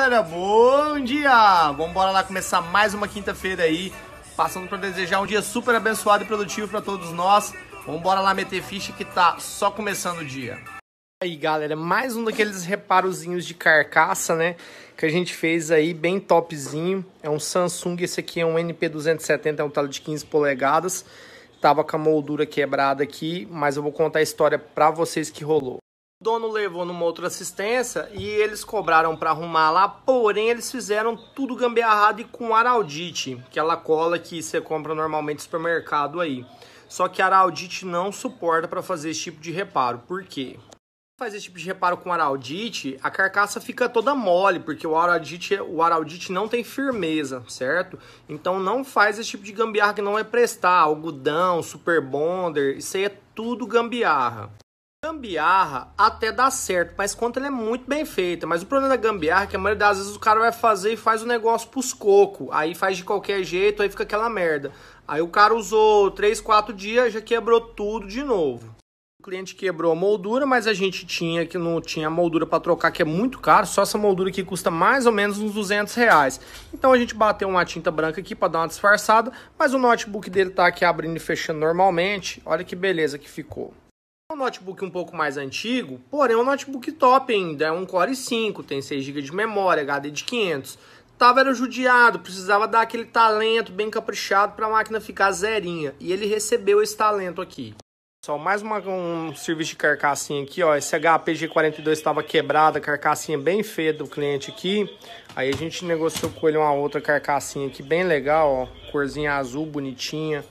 galera, bom dia! Vamos bora lá começar mais uma quinta-feira aí, passando para desejar um dia super abençoado e produtivo para todos nós. Vamos bora lá meter ficha que tá só começando o dia. Aí, galera, mais um daqueles reparozinhos de carcaça, né, que a gente fez aí bem topzinho. É um Samsung, esse aqui é um NP270, é um tela de 15 polegadas. Tava com a moldura quebrada aqui, mas eu vou contar a história para vocês que rolou. O dono levou numa outra assistência e eles cobraram para arrumar lá, porém eles fizeram tudo gambiarrado e com araldite, que é a cola que você compra normalmente no supermercado aí. Só que a araldite não suporta para fazer esse tipo de reparo. Por quê? Faz esse tipo de reparo com araldite, a carcaça fica toda mole, porque o araldite, o araldite não tem firmeza, certo? Então não faz esse tipo de gambiarra que não vai é prestar. Algodão, super bonder, isso aí é tudo gambiarra. Gambiarra até dá certo, mas conta ela é muito bem feita. Mas o problema da gambiarra é que a maioria das vezes o cara vai fazer e faz o negócio pros cocos. Aí faz de qualquer jeito, aí fica aquela merda. Aí o cara usou 3, 4 dias, já quebrou tudo de novo. O cliente quebrou a moldura, mas a gente tinha que não tinha moldura para trocar, que é muito caro. Só essa moldura aqui custa mais ou menos uns 200 reais. Então a gente bateu uma tinta branca aqui para dar uma disfarçada, mas o notebook dele tá aqui abrindo e fechando normalmente. Olha que beleza que ficou notebook um pouco mais antigo, porém é um notebook top ainda, é um Core 5, tem 6 GB de memória, HD de 500. Tava era judiado, precisava dar aquele talento bem caprichado para a máquina ficar zerinha, e ele recebeu esse talento aqui. Só mais uma, um serviço de carcassinha aqui, ó. Esse HPG42 estava quebrada, carcassinha bem feia do cliente aqui. Aí a gente negociou com ele uma outra carcassinha aqui bem legal, ó. Corzinha azul, bonitinha,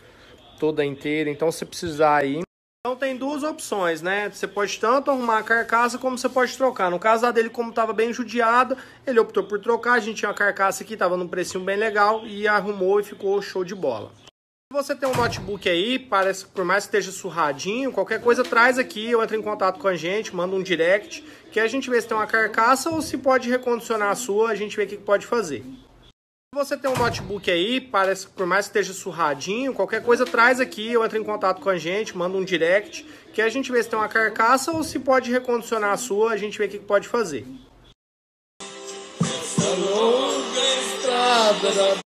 toda inteira. Então se precisar aí, então tem duas opções, né? Você pode tanto arrumar a carcaça como você pode trocar. No caso da dele, como estava bem judiado, ele optou por trocar. A gente tinha uma carcaça aqui, estava num precinho bem legal e arrumou e ficou show de bola. Se você tem um notebook aí, parece por mais que esteja surradinho, qualquer coisa traz aqui, ou entra em contato com a gente, manda um direct, que a gente vê se tem uma carcaça ou se pode recondicionar a sua, a gente vê o que pode fazer você tem um notebook aí, parece por mais que esteja surradinho, qualquer coisa traz aqui, ou entra em contato com a gente, manda um direct, que a gente vê se tem uma carcaça ou se pode recondicionar a sua, a gente vê o que pode fazer. Essa longa estrada